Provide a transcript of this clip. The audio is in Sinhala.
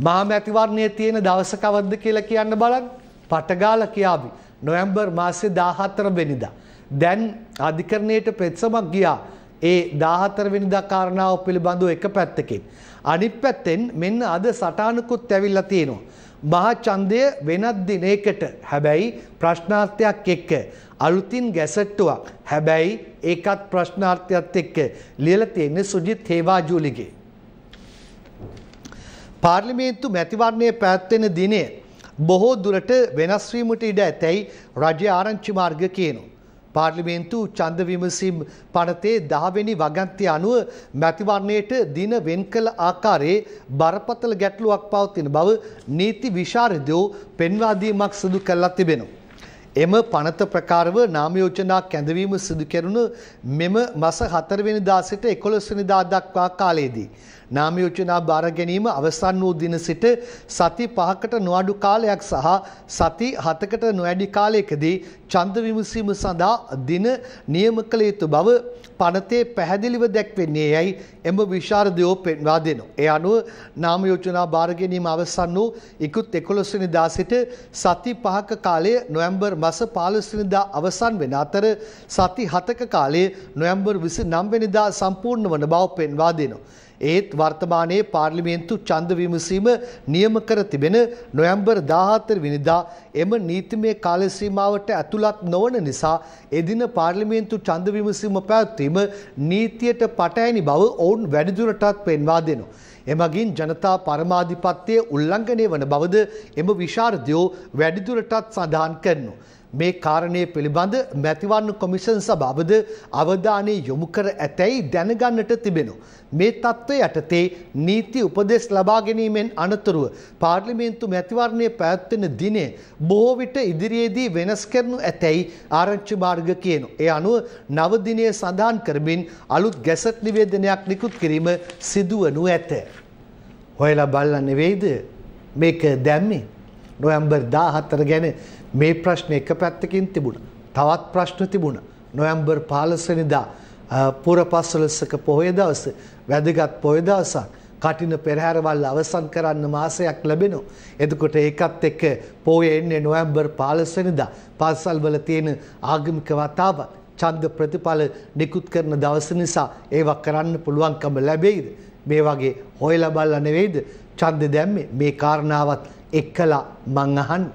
මහමැතිවරණයේ තියෙන දවස කවද්ද කියලා කියන්න බලන්න. පටගාලා කියාවි. නොවැම්බර් මාසේ 14 වෙනිදා. දැන් අධිකරණයට පෙත්සමක් ගියා. ඒ 14 වෙනිදා කාරණාව පිළිබඳව එක පැත්තකින්. අනිත් පැත්තෙන් මෙන්න අද සටහනකුත් ඇවිල්ලා තියෙනවා. මහා ඡන්දය වෙනත් දිනයකට. හැබැයි ප්‍රශ්නාර්ථයක් එක්ක අලුතින් ගැසට්ටුවක්. හැබැයි ඒකත් ප්‍රශ්නාර්ථයත් එක්ක ලියලා තියෙන්නේ සුජිත් හේවාජූලිගේ. පාර්ලිමේන්තු මැතිවරණය පැවැත්වෙන දිනේ බොහෝ දුරට වෙනස් වීමට ඉඩ ඇතැයි රජය ආරංචි මාර්ග කියනවා. පාර්ලිමේන්තු ඡන්ද විමසීම් පනතේ 10 වෙනි වගන්තිය අනුව මැතිවරණයට දින වෙන් කළ ආකාරයේ බරපතල ගැටලුවක් පවතින බව නීති විශාරදයෝ පෙන්වා දීමක් සිදු කළා තිබෙනවා. එම පනත ප්‍රකාරව නාම යෝජනා කැඳවීම සිදු කෙරුණු මෙම මස 4 වෙනිදා සිට 11 වෙනිදා දක්වා කාලයේදී නාම යෝජනා බාර ගැනීම අවසන් වූ දින සිට සති 5කට නොඅඩු කාලයක් සහ සති 7කට නොඇඩි කාලයකදී ඡන්ද විමසීම සඳහා දින නියම කළ යුතු බව පනතේ පැහැදිලිව දැක්වෙන්නේ යයි එම විශාරදයෝ පෙන්වා දෙනවා. ඒ අනුව නාම යෝජනා බාර ගැනීම අවසන් වූ ඉකුත් 11 වෙනිදා සිට සති 5ක කාලය නොවැම්බර් මාස 15 වෙනිදා අවසන් වෙන අතර සති 7ක කාලය නොවැම්බර් 29 වෙනිදා සම්පූර්ණ වන බව පෙන්වා දෙනවා. ඒත් වර්තමානයේ පාර්ලිමේන්තු ඡන්ද විමසීම නියම කර තිබෙන නොවැම්බර් 14 වෙනිදා එම නීතිමය කාල සීමාවට ඇතුළත් නොවන නිසා එදින පාර්ලිමේන්තු ඡන්ද විමසීම පැවැත්වීම නීතියට පටහැනි බව ඔවුන් වැඩිදුරටත් පෙන්වා දෙනවා. එමගින් ජනතා පරමාධිපත්‍යය උල්ලංඝනය වන බවද එම විශාරදයෝ වැඩිදුරටත් සඳහන් කරනවා. මේ කාරණය පිළිබඳ මැතිවන්න කොමිෂන් සභාවද අවධානය යොමු කර ඇතැයි දැනගන්නට තිබෙනු. මේ තත්ත්වය යටතේ නීති උපදෙස් ලබා ගැනීමෙන් අනතුරුව පාර්ලිමේන්තු මැතිවරණය පැවැත්වෙන දිනේ බොහෝ විට ඉදිරියේදී වෙනස් කරනු ඇතැයි ආරංචි මාර්ග කියනු. ඒ අනුව නව දිනයේ සඳහන් කරමින් අලුත් ගැසට් නිවේදනයක් නිකුත් කිරීම සිදුවනු ඇත. හොයලා බලන්න නෙවෙයිද මේක දැම්මේ. නොවැම්බර් 14 ගැන මේ ප්‍රශ්න එක පැත්තකින් තිබුණා. තවත් ප්‍රශ්න තිබුණා. නොවැම්බර් 15 වෙනිදා පුරපස්වලසක පොහොය දවසේ වැදගත් පොහොය දවසක් කටින පෙරහැරවල් අවසන් කරන්න මාසයක් ලැබෙනවා. එතකොට ඒකත් එක්ක පොය එන්නේ නොවැම්බර් 15 වෙනිදා. පාසල්වල තියෙන ආගමික වතාවත් ඡන්ද ප්‍රතිඵල නිකුත් කරන දවස නිසා ඒවා කරන්න පුළුවන්කම ලැබෙයිද මේ වගේ හොයලා බලලා නෙවෙයිද ඡන්ද දැම්මේ මේ කාරණාවත් එක්කලා මං අහන්නේ